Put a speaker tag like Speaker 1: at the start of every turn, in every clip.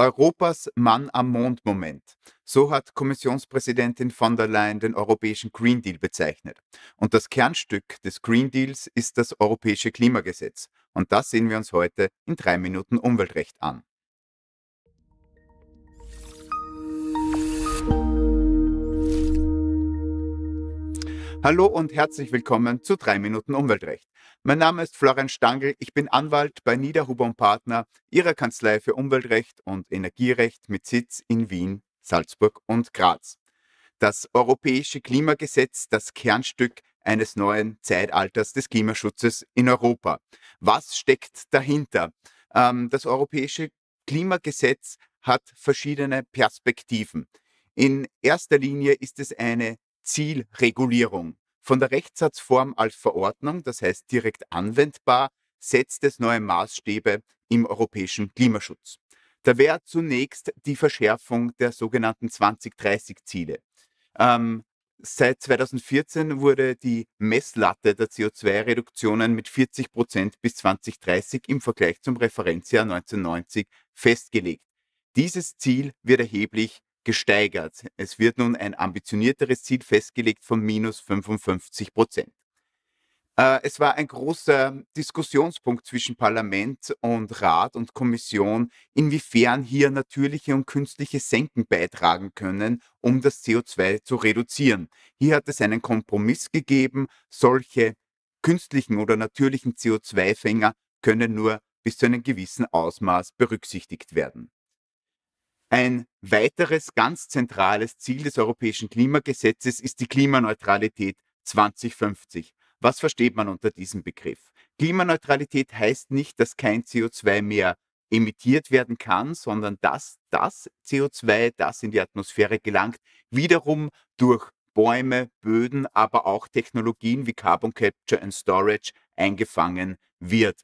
Speaker 1: Europas Mann am Mond Moment. So hat Kommissionspräsidentin von der Leyen den europäischen Green Deal bezeichnet. Und das Kernstück des Green Deals ist das europäische Klimagesetz. Und das sehen wir uns heute in drei Minuten Umweltrecht an. Hallo und herzlich willkommen zu 3 Minuten Umweltrecht. Mein Name ist Florian Stangl, ich bin Anwalt bei Niederhuber und Partner, Ihrer Kanzlei für Umweltrecht und Energierecht mit Sitz in Wien, Salzburg und Graz. Das europäische Klimagesetz, das Kernstück eines neuen Zeitalters des Klimaschutzes in Europa. Was steckt dahinter? Ähm, das europäische Klimagesetz hat verschiedene Perspektiven. In erster Linie ist es eine Zielregulierung. Von der Rechtssatzform als Verordnung, das heißt direkt anwendbar, setzt es neue Maßstäbe im europäischen Klimaschutz. Da wäre zunächst die Verschärfung der sogenannten 2030-Ziele. Ähm, seit 2014 wurde die Messlatte der CO2-Reduktionen mit 40 Prozent bis 2030 im Vergleich zum Referenzjahr 1990 festgelegt. Dieses Ziel wird erheblich gesteigert. Es wird nun ein ambitionierteres Ziel festgelegt von minus 55 Prozent. Äh, es war ein großer Diskussionspunkt zwischen Parlament und Rat und Kommission, inwiefern hier natürliche und künstliche Senken beitragen können, um das CO2 zu reduzieren. Hier hat es einen Kompromiss gegeben. Solche künstlichen oder natürlichen CO2-Fänger können nur bis zu einem gewissen Ausmaß berücksichtigt werden. Ein weiteres ganz zentrales Ziel des europäischen Klimagesetzes ist die Klimaneutralität 2050. Was versteht man unter diesem Begriff? Klimaneutralität heißt nicht, dass kein CO2 mehr emittiert werden kann, sondern dass das CO2, das in die Atmosphäre gelangt, wiederum durch Bäume, Böden, aber auch Technologien wie Carbon Capture and Storage eingefangen wird.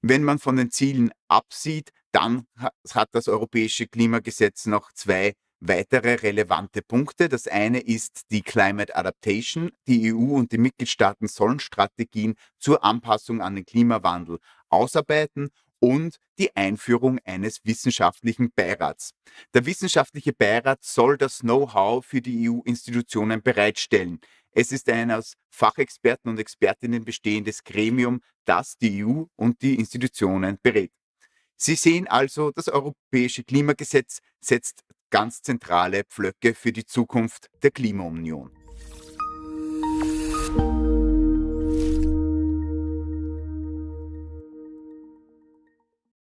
Speaker 1: Wenn man von den Zielen absieht, dann hat das europäische Klimagesetz noch zwei weitere relevante Punkte. Das eine ist die Climate Adaptation. Die EU und die Mitgliedstaaten sollen Strategien zur Anpassung an den Klimawandel ausarbeiten und die Einführung eines wissenschaftlichen Beirats. Der wissenschaftliche Beirat soll das Know-how für die EU-Institutionen bereitstellen. Es ist ein aus Fachexperten und Expertinnen bestehendes Gremium, das die EU und die Institutionen berät. Sie sehen also, das europäische Klimagesetz setzt ganz zentrale Pflöcke für die Zukunft der Klimaunion.